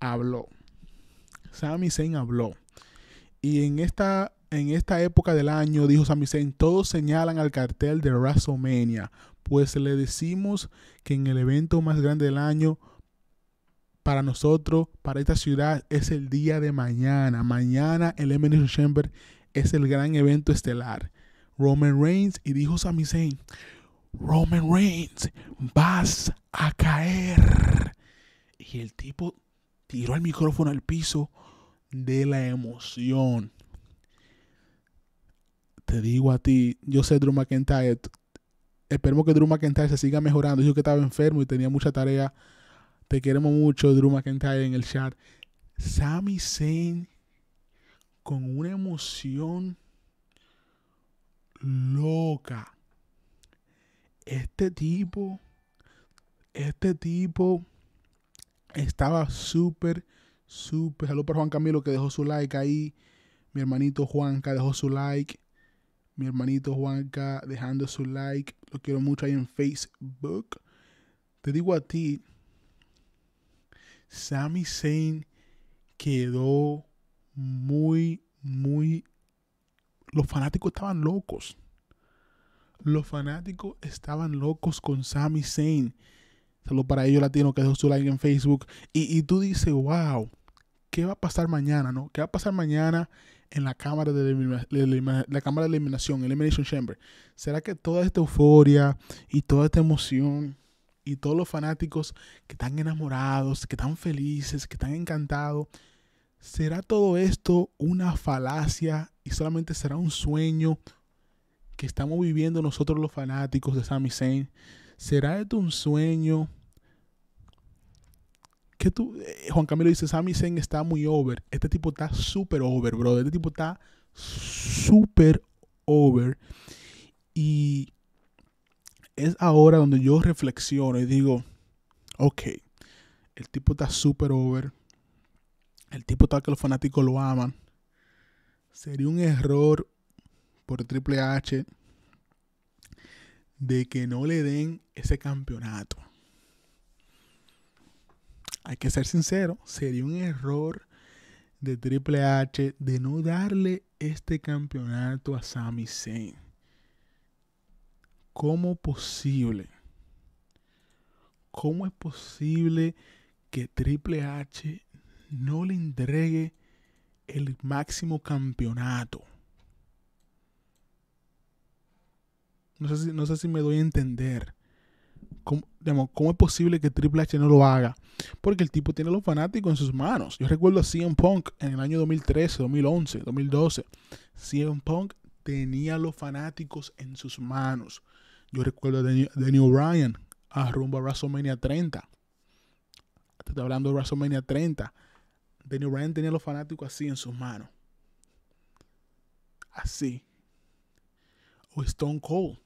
habló. Sami Zayn habló. Y en esta, en esta época del año, dijo Sami Zayn, todos señalan al cartel de WrestleMania, pues le decimos que en el evento más grande del año, para nosotros, para esta ciudad, es el día de mañana. Mañana el MNC, Chamber es el gran evento estelar. Roman Reigns y dijo Sami Zayn, Roman Reigns, vas a caer. Y el tipo tiró el micrófono al piso de la emoción. Te digo a ti, yo sé Drew McIntyre. Esperemos que Drew McIntyre se siga mejorando. Dijo que estaba enfermo y tenía mucha tarea. Te queremos mucho, Drew McIntyre, en el chat. Sami Zayn con una emoción loca. Este tipo, este tipo estaba súper, súper. Salud para Juan Camilo que dejó su like ahí. Mi hermanito Juanca dejó su like. Mi hermanito Juanca dejando su like. Lo quiero mucho ahí en Facebook. Te digo a ti, Sami Zayn quedó muy, muy... Los fanáticos estaban locos. Los fanáticos estaban locos con Sami Zayn para ellos latinos que dejó su like en Facebook. Y, tú dices, wow, ¿qué va a pasar mañana, no? ¿Qué va a pasar mañana en la cámara de, la, cámara de eliminación, Elimination Chamber? ¿Será que toda esta euforia y toda esta emoción y todos los fanáticos que están enamorados, que están felices, que están encantados, ¿será todo esto una falacia y solamente será un sueño que estamos viviendo nosotros los fanáticos de Sami Zayn? ¿Será esto un sueño tú, eh, Juan Camilo dice, Sami Zen está muy over. Este tipo está súper over, bro. Este tipo está súper over. Y es ahora donde yo reflexiono y digo, ok, el tipo está súper over. El tipo está que los fanáticos lo aman. Sería un error por Triple H de que no le den ese campeonato hay que ser sincero, sería un error de Triple H de no darle este campeonato a Sami Zayn. ¿Cómo posible? ¿Cómo es posible que Triple H no le entregue el máximo campeonato? No sé si, no sé si me doy a entender. ¿cómo, es posible que Triple H no lo haga? Porque el tipo tiene a los fanáticos en sus manos. Yo recuerdo a CM Punk en el año 2013, 2011, 2012. CM Punk tenía a los fanáticos en sus manos. Yo recuerdo a Daniel Ryan a rumbo a WrestleMania 30. Te hablando de WrestleMania 30. Daniel Ryan tenía a los fanáticos así en sus manos. Así. O Stone Cold.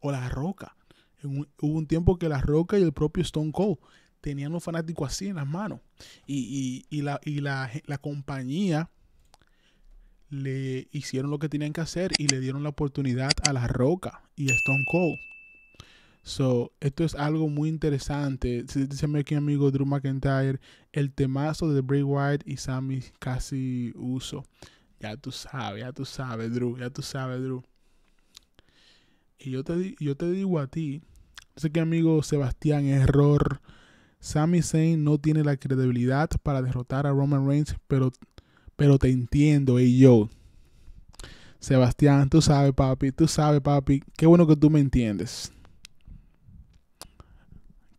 O La Roca hubo un tiempo que La Roca y el propio Stone Cold tenían los fanáticos así en las manos. Y, la, compañía le hicieron lo que tenían que hacer y le dieron la oportunidad a La Roca y a Stone Cold. So, esto es algo muy interesante. Dice aquí amigo Drew McIntyre, el temazo de Bray White y Sammy casi uso. Ya tú sabes, ya tú sabes, Drew, ya tú sabes, Drew. Y yo te, yo te digo a ti, sé que amigo Sebastián, error. Sammy Zayn no tiene la credibilidad para derrotar a Roman Reigns, pero, pero te entiendo, y yo. Sebastián, tú sabes, papi, tú sabes, papi. Qué bueno que tú me entiendes.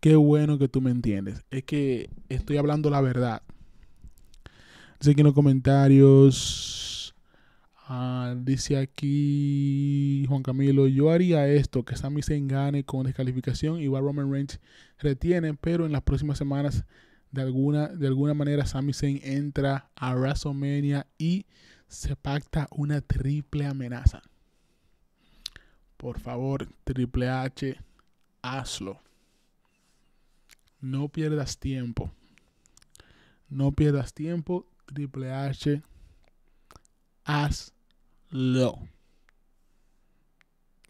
Qué bueno que tú me entiendes. Es que estoy hablando la verdad. sé que en los comentarios dice aquí Juan Camilo, yo haría esto, que Sami Zayn gane con descalificación, igual Roman Reigns retiene, pero en las próximas semanas de alguna, de alguna manera Sami Zayn entra a WrestleMania y se pacta una triple amenaza. Por favor, Triple H, hazlo. No pierdas tiempo. No pierdas tiempo, Triple H, hazlo lo.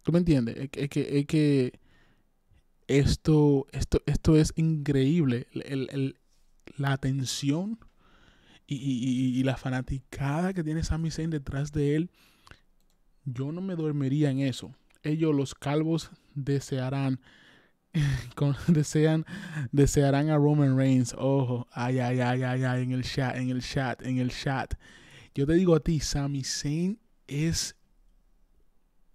¿Tú me entiendes? Es que, esto, esto, esto es increíble. la atención y, la fanaticada que tiene Sami Zayn detrás de él. Yo no me dormiría en eso. Ellos, los calvos, desearán. desean, desearán a Roman Reigns. Ojo, ay, ay, ay, ay, ay, en el chat, en el chat, en el chat. Yo te digo a ti, Sami Zayn es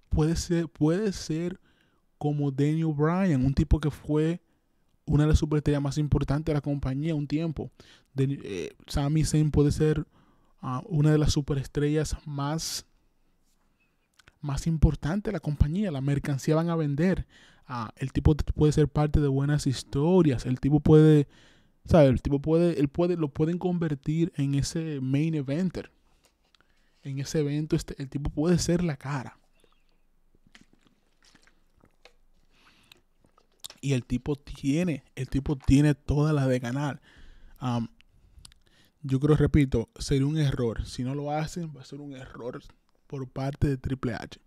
puede ser puede ser como Daniel Bryan, un tipo que fue una de las superestrellas más importantes de la compañía un tiempo. De, eh, Sami Zayn puede ser ah, una de las superestrellas más más importante de la compañía, la mercancía van a vender. Ah, el tipo puede ser parte de buenas historias, el tipo puede, El tipo puede, él puede, lo pueden convertir en ese main eventer en ese evento, este, el tipo puede ser la cara. Y el tipo tiene, el tipo tiene todas las de ganar. yo creo, repito, sería un error. Si no lo hacen, va a ser un error por parte de Triple H.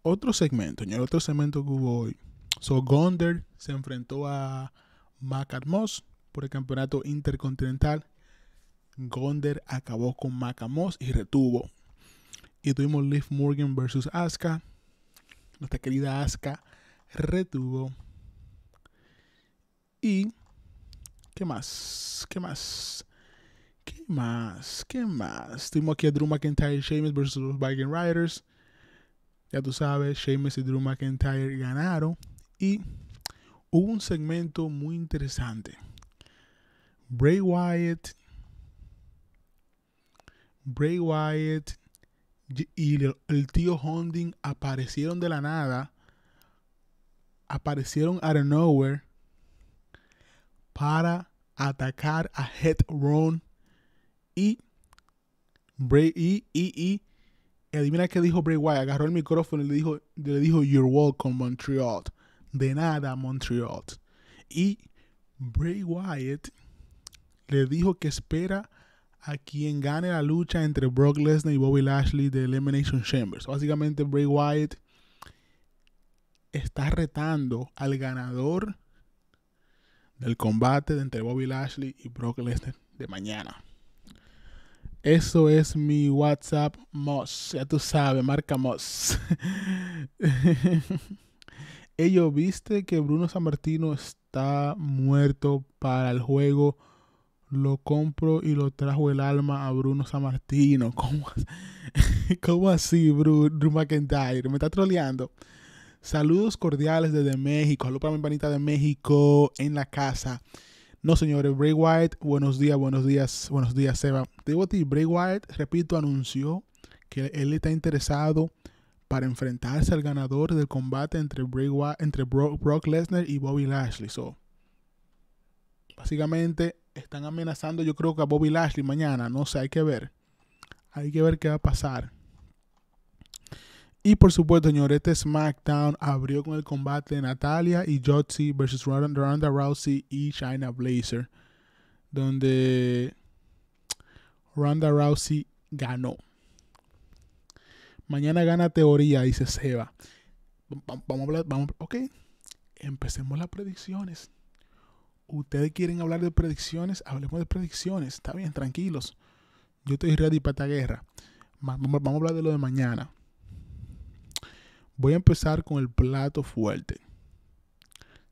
Otro segmento, el otro segmento que hubo hoy. So Gonder se enfrentó a Macatmos por el campeonato intercontinental Gonder acabó con Macamos y retuvo. Y tuvimos Liv Morgan versus Asuka. Nuestra querida Asuka retuvo. Y. ¿Qué más? ¿Qué más? ¿Qué más? ¿Qué más? Tuvimos aquí a Drew McIntyre y Sheamus versus los Viking Riders. Ya tú sabes, Sheamus y Drew McIntyre ganaron. Y hubo un segmento muy interesante. Bray Wyatt Bray Wyatt y el tío Honding aparecieron de la nada. Aparecieron out of nowhere para atacar a Headron y Bray y, y, adivina qué dijo Bray Wyatt, agarró el micrófono y le dijo, le dijo You're welcome Montreal. De nada Montreal. Y Bray Wyatt le dijo que espera a quien gane la lucha entre Brock Lesnar y Bobby Lashley de Elimination Chambers. Básicamente Bray Wyatt está retando al ganador del combate entre Bobby Lashley y Brock Lesnar de mañana. Eso es mi WhatsApp Moss. Ya tú sabes, marca Moss. Ello, viste que Bruno Martino está muerto para el juego lo compro y lo trajo el alma a Bruno Samartino. ¿Cómo, ¿Cómo así, Bruno, McIntyre? Me está troleando. Saludos cordiales desde México. Saludos para mi panita de México en la casa. No, señores, Bray Wyatt, buenos días, buenos días, buenos días, Seba. Te digo a Bray Wyatt, repito, anunció que él está interesado para enfrentarse al ganador del combate entre, Bray entre Brock, Lesnar y Bobby Lashley. básicamente, están amenazando, yo creo que a Bobby Lashley mañana. No sé, hay que ver. Hay que ver qué va a pasar. Y por supuesto, señores, este SmackDown abrió con el combate de Natalia y Jotzi versus Ronda Rousey y China Blazer. Donde Ronda Rousey ganó. Mañana gana teoría, dice Seba. Vamos a hablar, vamos, ok. Empecemos las predicciones. Ustedes quieren hablar de predicciones, hablemos de predicciones. Está bien, tranquilos. Yo estoy ready para esta guerra. Vamos a hablar de lo de mañana. Voy a empezar con el plato fuerte.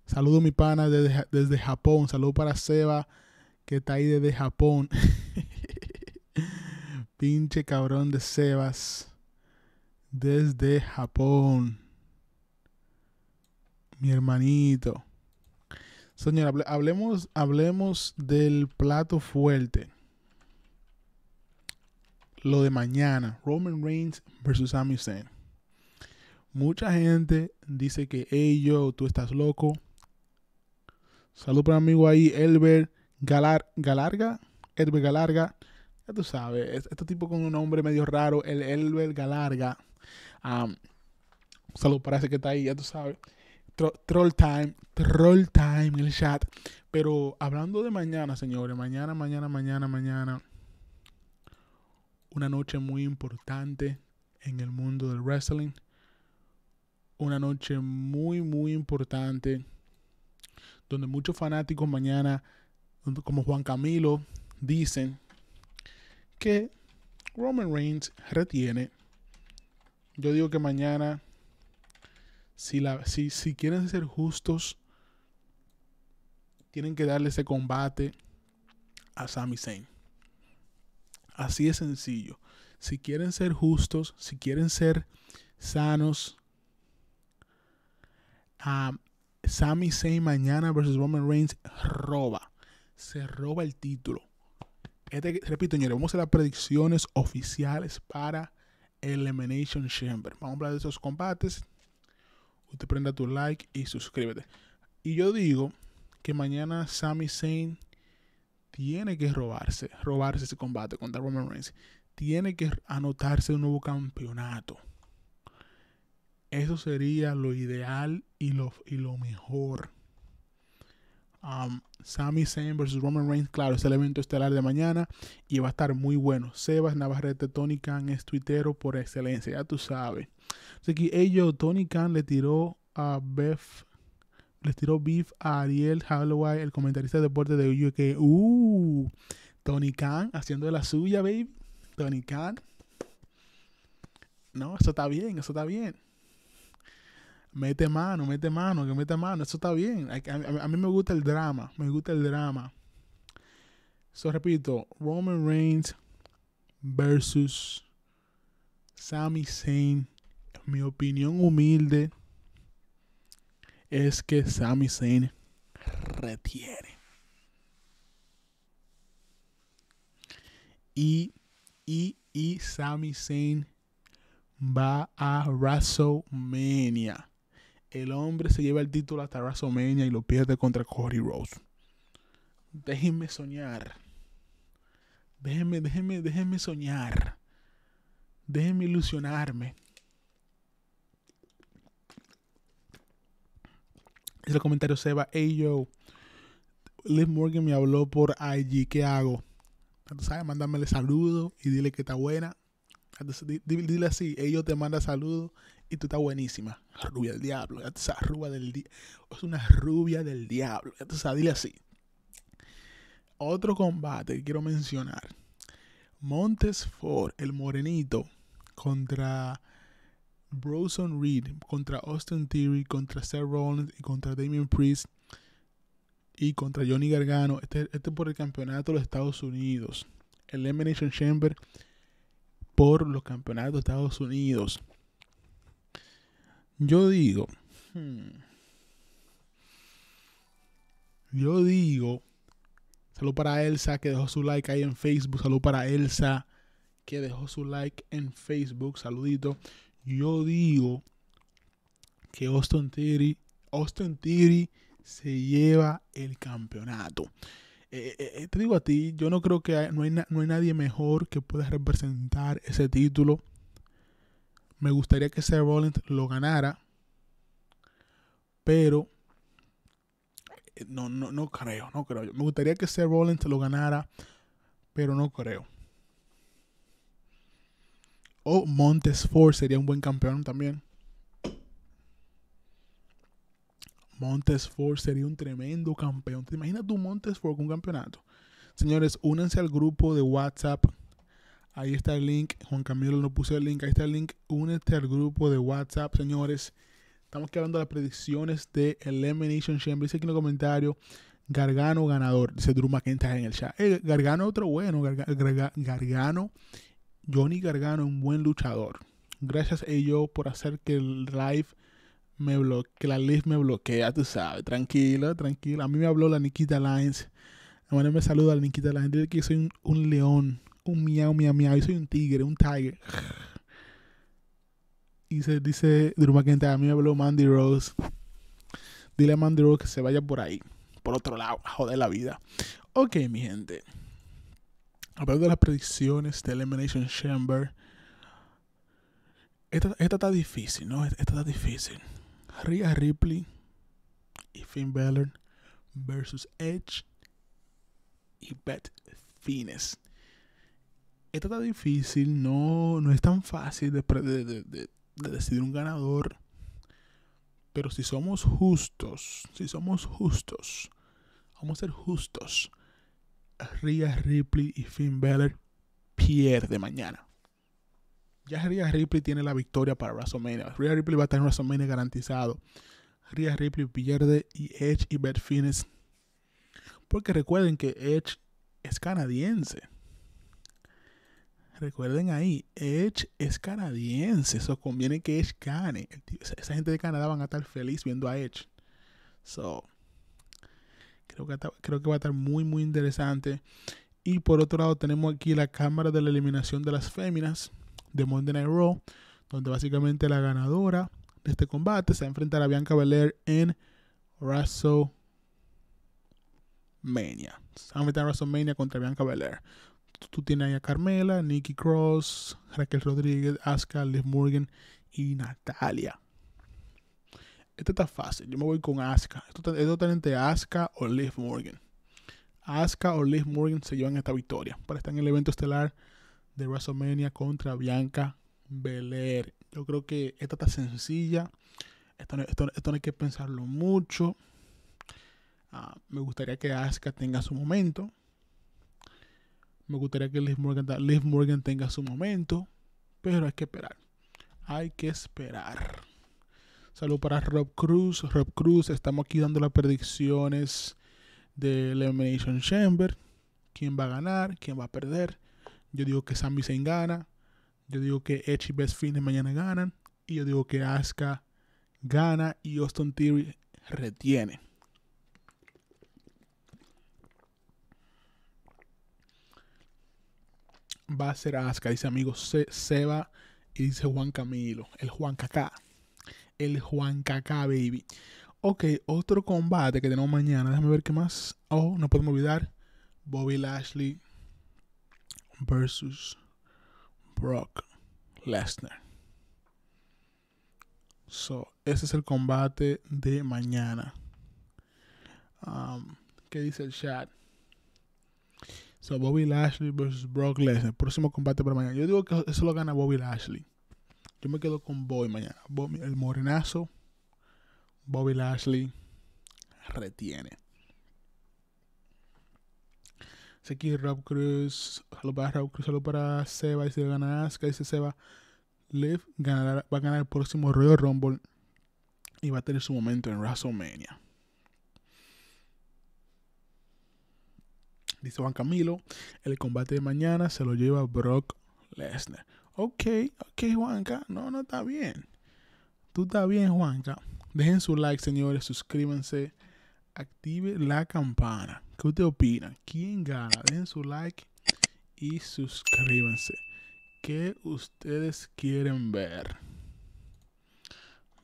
Saludo mi pana desde, desde Japón. Saludo para Seba, que está ahí desde Japón. Pinche cabrón de Sebas. Desde Japón. Mi hermanito. Señor, hablemos, hablemos del plato fuerte. Lo de mañana, Roman Reigns versus Sami Zayn. Mucha gente dice que, hey tú estás loco. Salud para mi amigo ahí, Elber Galar, Galarga. Elber Galarga. Ya tú sabes, este tipo con un nombre medio raro, el Elber Galarga. salud para ese que está ahí, ya tú sabes troll time, troll time el chat. Pero hablando de mañana, señores, mañana, mañana, mañana, mañana. Una noche muy importante en el mundo del wrestling. Una noche muy, muy importante. Donde muchos fanáticos mañana, como Juan Camilo, dicen que Roman Reigns retiene. Yo digo que mañana si, quieren ser justos, tienen que darle ese combate a Sami Zayn. Así es sencillo. Si quieren ser justos, si quieren ser sanos, a Sami Zayn mañana versus Roman Reigns roba. Se roba el título. Este repito, señores, vamos a las predicciones oficiales para Elimination Chamber. Vamos a hablar de esos combates usted prenda tu like y suscríbete. Y yo digo que mañana Sami Zayn tiene que robarse, robarse ese combate contra Roman Reigns. Tiene que anotarse un nuevo campeonato. Eso sería lo ideal y lo, y lo mejor. Um, Sami Zayn versus Roman Reigns, claro, es el evento estelar de mañana y va a estar muy bueno. Sebas Navarrete Tony Khan es tuitero por excelencia, ya tú sabes. Así que ellos, Tony Khan le tiró a Beth, le tiró beef a Ariel Holloway, el comentarista de deporte de UK. Uh, Tony Khan haciendo de la suya, babe Tony Khan. No, eso está bien, eso está bien. Mete mano, mete mano, que mete mano, eso está bien. A, mí me gusta el drama, me gusta el drama. eso repito, Roman Reigns versus Sami Zayn mi opinión humilde es que Sami Zayn retiene. Y, y, y Sami Zayn va a WrestleMania. El hombre se lleva el título hasta WrestleMania y lo pierde contra Cody Rose. Déjenme soñar. Déjenme, déjenme, déjenme soñar. Déjenme ilusionarme. Es el comentario Seba, hey yo, Liz Morgan me habló por IG, ¿qué hago? ¿Tú ¿Sabes? Mándamele saludo y dile que está buena. dile así, ellos te manda saludo y tú estás buenísima. Rubia del diablo, esa rubia del Es una rubia del diablo, Entonces, dile así. Otro combate que quiero mencionar. Montes Ford, el morenito, contra Broson Reed contra Austin Theory, contra Seth Rollins y contra Damien Priest y contra Johnny Gargano. Este, este por el campeonato de Estados Unidos. El Elimination Chamber por los campeonatos de Estados Unidos. Yo digo. Hmm, yo digo. Salud para Elsa que dejó su like ahí en Facebook. Salud para Elsa que dejó su like en Facebook. Saludito yo digo que Austin Theory, Austin Theory se lleva el campeonato. Eh, eh, eh, te digo a ti, yo no creo que no, hay nadie mejor que pueda representar ese título. Me gustaría que Seth Rollins lo ganara, pero no, no, creo, no creo. Me gustaría que Seth Rollins lo ganara, pero no creo. O Montes Ford sería un buen campeón también. Montes Ford sería un tremendo campeón. ¿Te imaginas tú Montes Ford con un campeonato? Señores, únanse al grupo de WhatsApp. Ahí está el link. Juan Camilo no puso el link. Ahí está el link. Únete al grupo de WhatsApp, señores. Estamos aquí hablando de las predicciones de Elimination Chamber. Dice aquí en el comentario. Gargano ganador. Dice Drew McIntyre en el chat. Gargano eh, Gargano otro bueno. Gargano Johnny Gargano, un buen luchador. Gracias a ello por hacer que el live me que la live me bloquea, tú sabes, tranquilo, tranquilo. A mí me habló la Nikita Lines. Bueno, me saluda la Nikita Lines. Dice que soy un, león, un miau, miau, miau. Y soy un tigre, un tiger. Y se dice Drew a mí me habló Mandy Rose. Dile a Mandy Rose que se vaya por ahí, por otro lado, joder la vida. Ok, mi gente hablando de las predicciones de Elimination Chamber, esta, está difícil, ¿no? Esta, está difícil. Rhea Ripley y Finn Balor versus Edge y Beth Fines. Esta está difícil, no, no es tan fácil de decidir un ganador. Pero si somos justos, si somos justos, vamos a ser justos Ria Ripley y Finn Balor pierde mañana. Ya Rhea Ripley tiene la victoria para WrestleMania. Ria Ripley va a tener WrestleMania garantizado. Rhea Ripley pierde y Edge y Beth Phoenix. Porque recuerden que Edge es canadiense. Recuerden ahí, Edge es canadiense. Eso conviene que Edge gane. Esa gente de Canadá van a estar feliz viendo a Edge. So, Creo que, va a estar muy, muy interesante. Y por otro lado tenemos aquí la cámara de la eliminación de las féminas de Monday Night Raw, donde básicamente la ganadora de este combate se va a enfrentar a Bianca Belair en WrestleMania. Se va a enfrentar a WrestleMania contra Bianca Belair. Tú, tienes ahí a Carmela, Nikki Cross, Raquel Rodríguez, Asuka, Liv Morgan y Natalia. Este está fácil. Yo me voy con Asuka. Esto, es totalmente Asuka o Liv Morgan. Asuka o Liv Morgan se llevan esta victoria para estar en el evento estelar de WrestleMania contra Bianca Belair. Yo creo que esta está sencilla. Esto no, hay que pensarlo mucho. Ah, me gustaría que Asuka tenga su momento. Me gustaría que Liv Morgan tenga su momento. Pero hay que esperar. Hay que esperar. Saludos para Rob Cruz. Rob Cruz, estamos aquí dando las predicciones de Elimination Chamber. ¿Quién va a ganar? ¿Quién va a perder? Yo digo que Sami Zayn gana. Yo digo que Edge y Best de mañana ganan. Y yo digo que Asuka gana y Austin Theory retiene. Va a ser Asuka, dice amigo Seba y dice Juan Camilo, el Juan Cacá el Juan Caca Baby. Ok, otro combate que tenemos mañana. Déjame ver qué más. Oh, no podemos olvidar. Bobby Lashley versus Brock Lesnar. So, ese es el combate de mañana. Um, ¿Qué dice el chat? So, Bobby Lashley versus Brock Lesnar. Próximo combate para mañana. Yo digo que eso lo gana Bobby Lashley. Yo me quedo con Bobby mañana. el morenazo. Bobby Lashley retiene. se Rob Cruz, saludos para Rob Cruz, saludos para Seba, dice dice Seba, Liv va a ganar el próximo Royal Rumble y va a tener su momento en WrestleMania. Dice Juan Camilo, el combate de mañana se lo lleva Brock Lesnar. Ok, ok, Juanca. No, no está bien. Tú está bien, Juanca. Dejen su like, señores. Suscríbanse. Active la campana. ¿Qué usted opina? ¿Quién gana? Dejen su like y suscríbanse. ¿Qué ustedes quieren ver?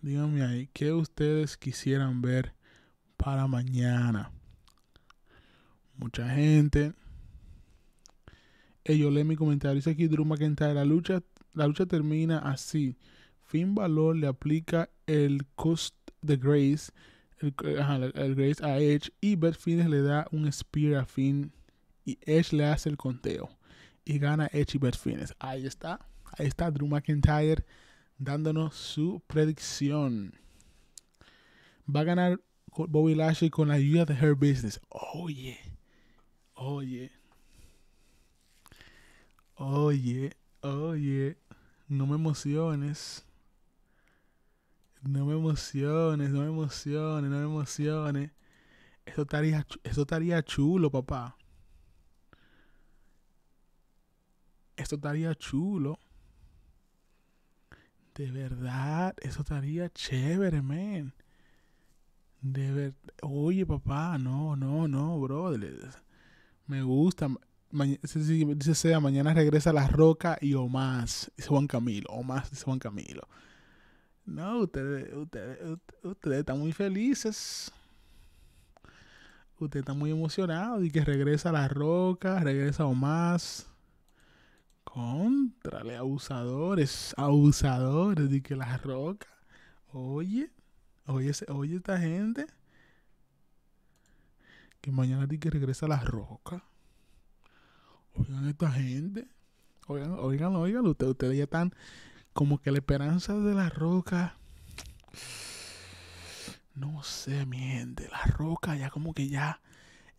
Díganme ahí, ¿qué ustedes quisieran ver para mañana? Mucha gente. Yo leí mi comentario. Dice aquí Drew McIntyre, la lucha, la lucha termina así. Finn Balor le aplica el Cost de Grace, el, Grace a Edge y Beth Phoenix le da un Spear a Finn y Edge le hace el conteo y gana Edge y Beth Phoenix. Ahí está, ahí está Drew McIntyre dándonos su predicción. Va a ganar Bobby Lashley con la ayuda de Her Business. Oye, oye. Oye, oye, no me emociones. No me emociones, no me emociones, no me emociones. Eso estaría, estaría chulo, papá. Esto estaría chulo. De verdad, eso estaría chévere, man. De verdad. Oye, papá, no, no, no, brother. Me gusta dice Sea, mañana regresa La Roca y Omas dice Juan Camilo, Omas dice Juan Camilo. No, ustedes, ustedes, están muy felices. usted está muy emocionado y que regresa La Roca, regresa Omas. Contrale, abusadores, abusadores y que La Roca. Oye, oye, oye esta gente. Que mañana dice que regresa La Roca oigan esta gente, oigan, oigan, oigan, ustedes, ya están como que la esperanza de la roca. No sé, mi gente, la roca ya como que ya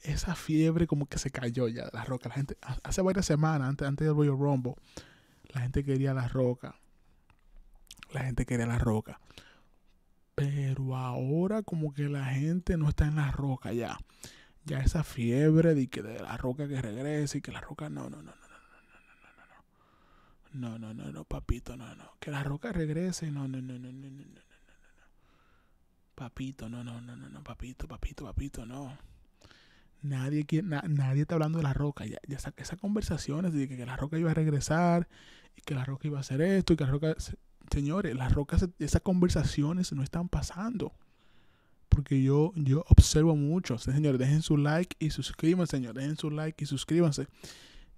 esa fiebre como que se cayó ya la roca. La gente, hace varias semanas, antes, antes del Royal rombo, la gente quería la roca. La gente quería la roca. Pero ahora como que la gente no está en la roca ya ya esa fiebre de que de la roca que regrese y que la roca no, no, no, no, no, no, no, no, no, no, no, no, no, papito, no, no, que la roca regrese, no, no, no, no, no, no, no, no, papito, no, no, no, no, no, papito, papito, papito, no. Nadie, quiere, nadie está hablando de la roca. Ya, ya esa, esas conversaciones de que, la roca iba a regresar y que la roca iba a hacer esto y que la roca. señores, las rocas, esas conversaciones no están pasando porque yo, yo observo mucho. Sí, dejen su like y suscríbanse, señores. Dejen su like y suscríbanse.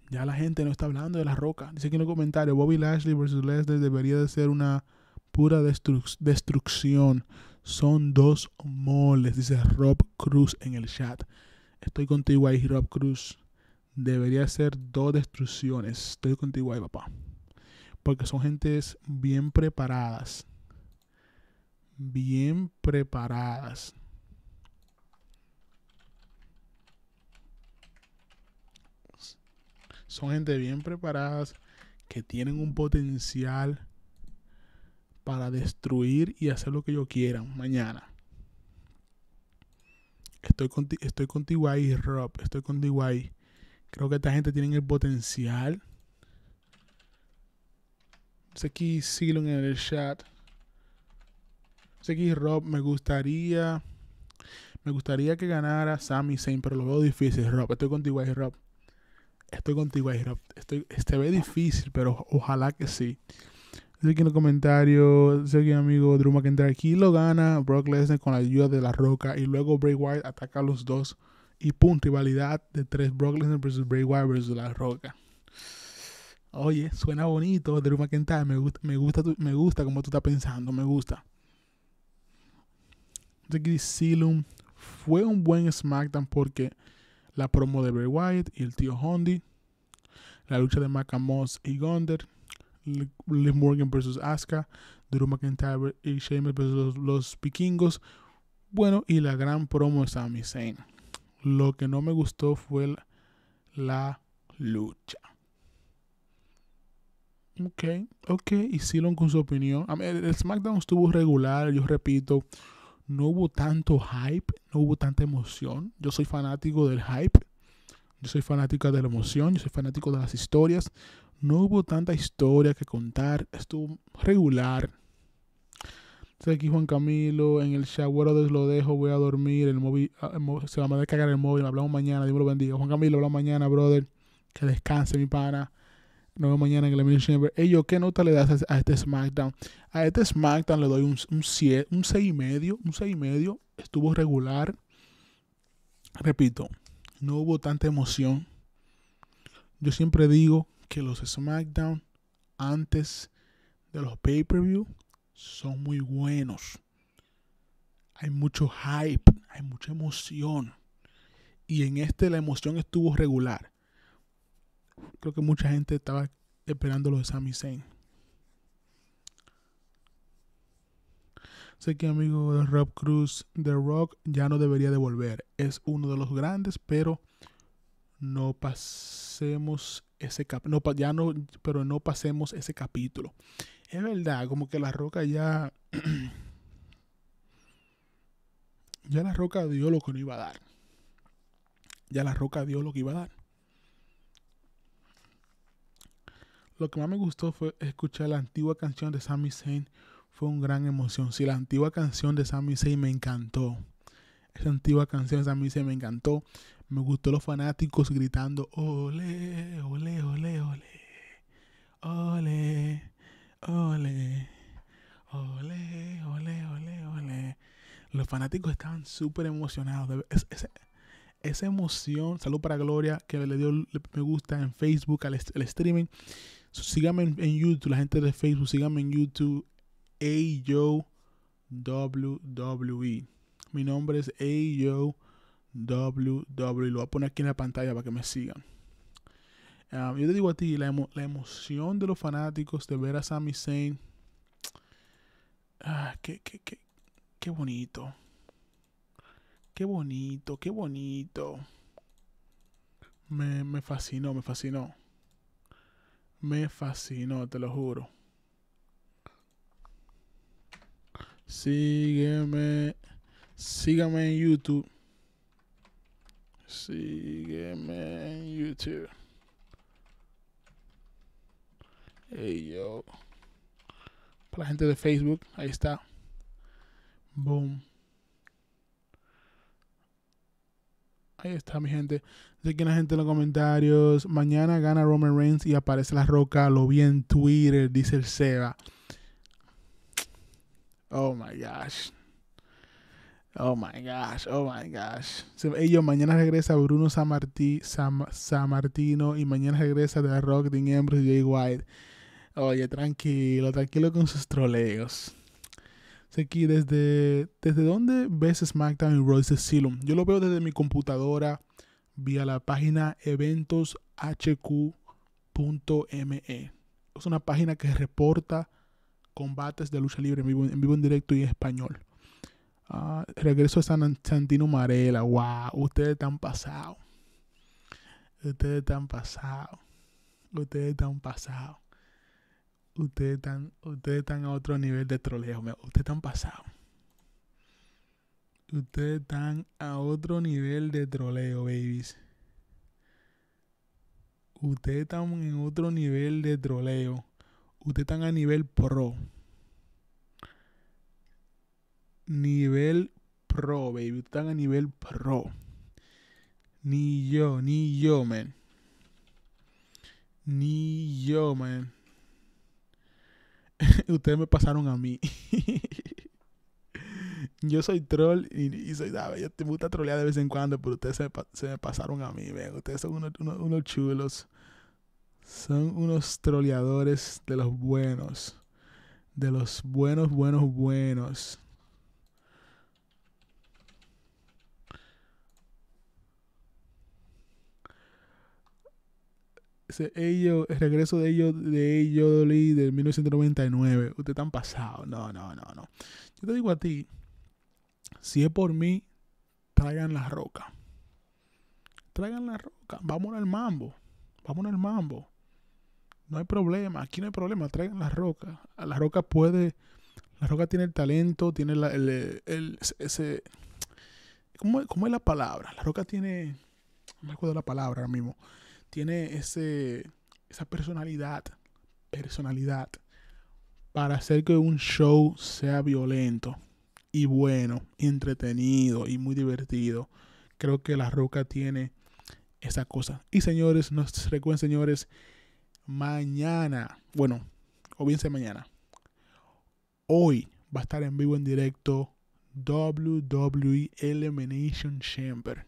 Ya la gente no está hablando de la roca. Dice aquí en los comentarios, Bobby Lashley versus Lesnar debería de ser una pura destrucción. Son dos moles, dice Rob Cruz en el chat. Estoy contigo ahí, Rob Cruz. Debería ser dos destrucciones. Estoy contigo ahí, papá. Porque son gentes bien preparadas bien preparadas. Son gente bien preparadas que tienen un potencial para destruir y hacer lo que yo quieran mañana. Estoy, estoy contigo ahí, Rob. Estoy contigo ahí. Creo que esta gente tiene el potencial. sé aquí siguen en el chat. Seguir Rob, me gustaría. Me gustaría que ganara Sammy Zayn, pero lo veo difícil, Rob. Estoy contigo ahí, Rob. Estoy contigo ahí, Rob. este ve difícil, pero ojalá que sí. Seguí en los comentarios, Seguí, amigo Druma McIntyre, aquí lo gana Brock Lesnar con la ayuda de La Roca y luego Bray Wyatt ataca a los dos y punto, rivalidad de tres Brock Lesnar versus Bray Wyatt versus La Roca. Oye, suena bonito, Druma McIntyre, me gusta, me gusta, me gusta como tú estás pensando, me gusta de Silum fue un buen SmackDown porque la promo de Bray Wyatt y el tío Hondi, la lucha de Macamos y Gonder, Liv Morgan versus Asuka, Drew McIntyre y Sheamus vs los, vikingos, bueno, y la gran promo de Sami Zayn. Lo que no me gustó fue la, lucha. Ok, ok, y Silon con su opinión. El SmackDown estuvo regular, yo repito, no hubo tanto hype, no hubo tanta emoción. Yo soy fanático del hype, yo soy fanática de la emoción, yo soy fanático de las historias. No hubo tanta historia que contar, estuvo regular. se aquí Juan Camilo, en el shower lo dejo, voy a dormir, el móvil, ah, se va a cagar el móvil, hablamos mañana, Dios me lo bendiga. Juan Camilo, hablamos mañana, brother. Que descanse mi pana. Nos mañana en el Emilio Chamber. ¿qué nota le das a, este SmackDown? A este SmackDown le doy un, un, un 6 y medio. Un 6 y medio. Estuvo regular. Repito, no hubo tanta emoción. Yo siempre digo que los SmackDown antes de los pay-per-view son muy buenos. Hay mucho hype, hay mucha emoción. Y en este la emoción estuvo regular creo que mucha gente estaba esperando lo de Sami Zayn. Sé que amigo de Rob Cruz, The Rock ya no debería de volver. Es uno de los grandes, pero no pasemos ese cap no ya no pero no pasemos ese capítulo. Es verdad, como que la roca ya ya la roca dio lo que no iba a dar. Ya la roca dio lo que iba a dar. Lo que más me gustó fue escuchar la antigua canción de Sami Zayn. Fue una gran emoción. Sí, la antigua canción de Sammy Zayn me encantó. Esa antigua canción de Sammy Zayn me encantó. Me gustó los fanáticos gritando, ole, ole, ole, ole. Ole, ole. Ole, ole, ole, ole. Los fanáticos estaban súper emocionados. esa emoción, salud para Gloria, que le dio me gusta en Facebook al streaming, síganme en, YouTube, la gente de Facebook, síganme en YouTube, WWE, Mi nombre es WWE, Lo voy a poner aquí en la pantalla para que me sigan. Ah, yo te digo a ti, la, emoción de los fanáticos de ver a Sami Zayn. Ah, qué, qué, qué, qué bonito. Qué bonito, qué bonito. Me, me fascinó, me fascinó. Me fascinó, te lo juro. Sígueme. sígueme en YouTube. Sígueme en YouTube. Hey yo. Para la gente de Facebook, ahí está. Boom. Ahí está mi gente. Sé que la gente en los comentarios. Mañana gana Roman Reigns y aparece La Roca. Lo vi en Twitter, dice el Seba. Oh my gosh. Oh my gosh, oh my gosh. Ellos mañana regresa Bruno Samartí, Sam, Samartino y mañana regresa The Rock, Dean Ambrose y Jay White. Oye, tranquilo, tranquilo con sus troleos. Aquí, ¿desde, ¿desde dónde ves SmackDown y Royce Asylum? Yo lo veo desde mi computadora vía la página eventoshq.me. Es una página que reporta combates de lucha libre en vivo en, en directo y en español. Ah, regreso a San Santino Marela. Wow, ustedes están pasados. Ustedes están pasados. Ustedes están pasados. Ustedes están, ustedes están a otro nivel de troleo. Ustedes están pasados. Ustedes están a otro nivel de troleo, babies. Ustedes están en otro nivel de troleo. Ustedes están a nivel pro. Nivel pro, baby. Ustedes están a nivel pro. Ni yo, ni yo, man. Ni yo, man. Ustedes me pasaron a mí. Yo soy troll y, soy, ¿sabes? Ah, yo te gusta trolear de vez en cuando, pero ustedes se, me pasaron a mí, ven. Ustedes son unos, unos, chulos. Son unos troleadores de los buenos. De los buenos, buenos, buenos. ellos, el regreso de ellos, de ellos, de 1999. Ustedes están pasados. No, no, no, no. Yo te digo a ti, si es por mí, traigan la roca. Traigan la roca. Vamos al mambo. Vamos al mambo. No hay problema. Aquí no hay problema. Traigan la roca. La roca puede. La roca tiene el talento, tiene la, ese. ¿cómo, es la palabra? La roca tiene. No me acuerdo la palabra ahora mismo. Tiene ese, esa personalidad. Personalidad. Para hacer que un show sea violento y bueno, entretenido y muy divertido. Creo que la roca tiene esa cosa. Y señores, nos recuerden, señores, mañana, bueno, o bien sea mañana, hoy va a estar en vivo en directo WWE Elimination Chamber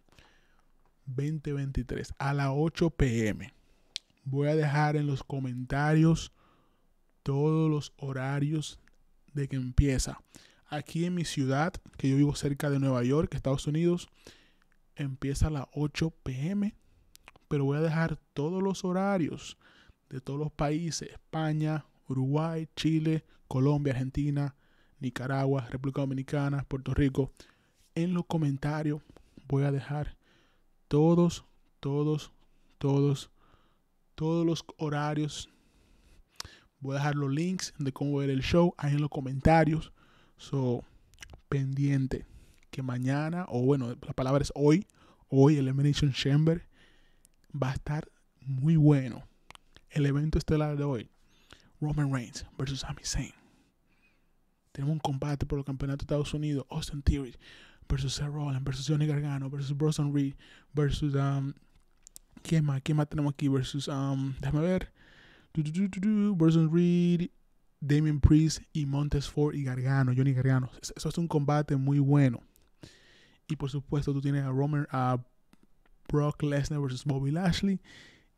2023 a las 8 pm. Voy a dejar en los comentarios todos los horarios de que empieza. Aquí en mi ciudad, que yo vivo cerca de Nueva York, Estados Unidos, empieza a las 8 pm. Pero voy a dejar todos los horarios de todos los países, España, Uruguay, Chile, Colombia, Argentina, Nicaragua, República Dominicana, Puerto Rico. En los comentarios voy a dejar todos, todos, todos, todos los horarios. Voy a dejar los links de cómo ver el show ahí en los comentarios. So, pendiente que mañana, o bueno, la palabra es hoy, hoy el Elimination Chamber va a estar muy bueno. El evento estelar de hoy, Roman Reigns versus Sami Zayn. Tenemos un combate por el campeonato de Estados Unidos, Austin Theory versus Seth Rollins versus Johnny Gargano versus Bronson Reed versus um, ¿Qué más? ¿Qué más tenemos aquí? Versus, um, déjame ver. Bronson Reed Damien Priest y Montes Ford y Gargano, Johnny Gargano. Eso es un combate muy bueno. Y por supuesto, tú tienes a Roman, a Brock Lesnar versus Bobby Lashley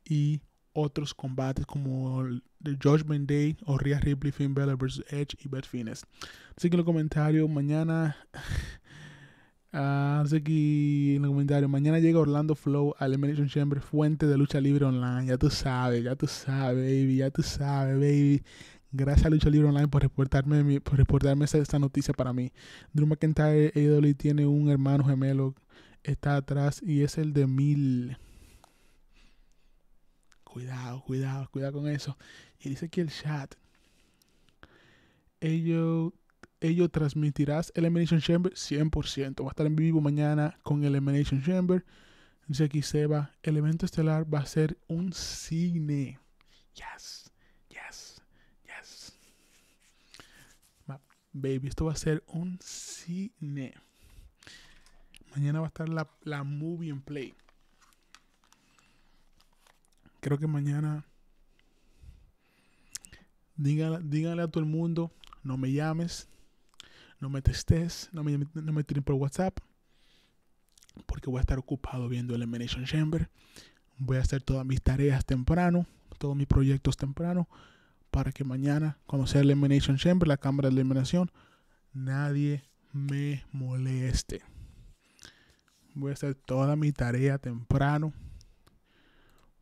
y otros combates como The Judgment Day o Rhea Ripley, Finn Balor versus Edge y Beth Phoenix. Así que en los comentarios mañana ah, así que en los comentarios, mañana llega Orlando Flow al Elimination Chamber, fuente de lucha libre online. Ya tú sabes, ya tú sabes, baby, ya tú sabes, baby. Gracias a Lucha Libre Online por reportarme, por reportarme esta, noticia para mí. Drew McIntyre e tiene un hermano gemelo. Está atrás y es el de Mil. Cuidado, cuidado, cuidado con eso. Y dice aquí el chat. Ello, ello transmitirás Elimination Chamber 100%. Va a estar en vivo mañana con Elimination Chamber. Dice aquí Seba, el evento estelar va a ser un cine. Yes. Baby, esto va a ser un cine. Mañana va a estar la, movie en play. Creo que mañana. Díganle a todo el mundo: no me llames, no me testes, no me, no tiren por WhatsApp. Porque voy a estar ocupado viendo el Elimination Chamber. Voy a hacer todas mis tareas temprano, todos mis proyectos temprano para que mañana, cuando sea el Elimination Chamber, la cámara de eliminación, nadie me moleste. Voy a hacer toda mi tarea temprano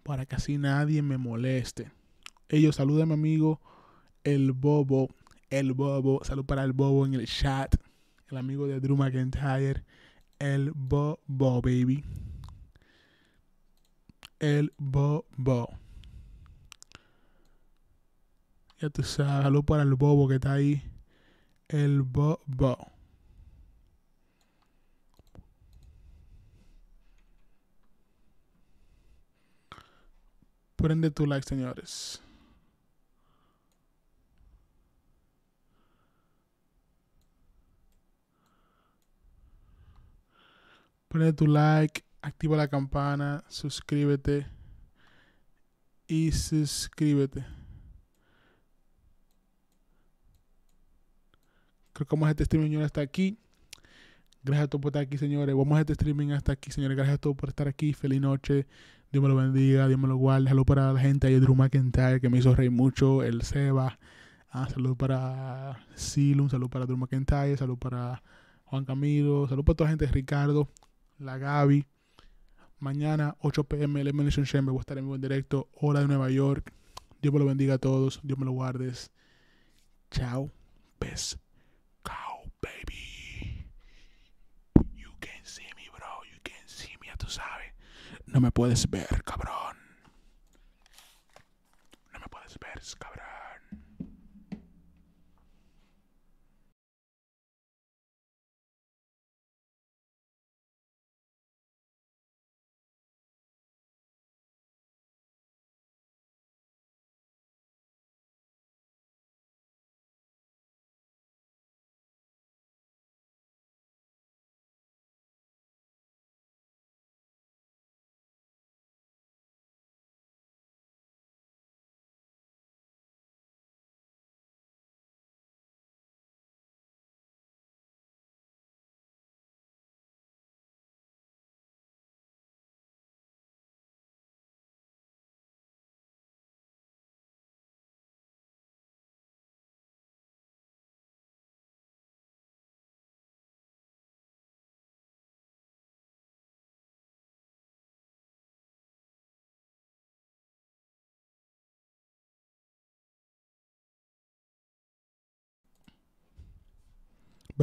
para que así nadie me moleste. Ellos saludan a mi amigo el Bobo, el Bobo, salud para el Bobo en el chat, el amigo de Drew McIntyre, el Bobo baby, el Bobo. Ya te salud para el bobo que está ahí. El bobo. Prende tu like, señores. Prende tu like, activa la campana, suscríbete y suscríbete. Creo que vamos a este streaming, hasta aquí. Gracias a todos por estar aquí, señores. Vamos a este streaming hasta aquí, señores. Gracias a todos por estar aquí. Feliz noche. Dios me lo bendiga. Dios me lo guarde. Salud para la gente ahí Drew McIntyre, que me hizo reír mucho. El Seba. Ah, saludos para Silum. salud para Drew McIntyre. Salud para Juan Camilo. Salud para toda la gente. Ricardo. La Gaby. Mañana, 8 pm, el Emanation Chamber. Voy a estar en vivo en directo. Hora de Nueva York. Dios me lo bendiga a todos. Dios me lo guarde Chao. bes baby. You can see me, bro. You can see me, ya tú sabes. No me puedes ver, cabrón. No me puedes ver, cabrón.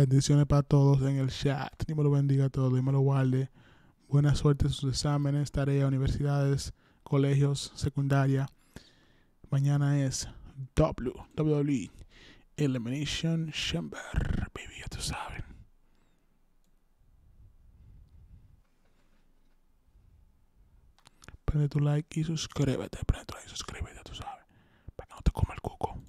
Bendiciones para todos en el chat. Dímelo, lo bendiga a todos, dímelo, guarde. Buena suerte en sus exámenes, tareas, universidades, colegios, secundaria. Mañana es WWE Elimination Chamber. Baby, ya tú sabes. Prende tu like y suscríbete. Prende tu like y suscríbete, tú sabes. Para que no te coma el cuco.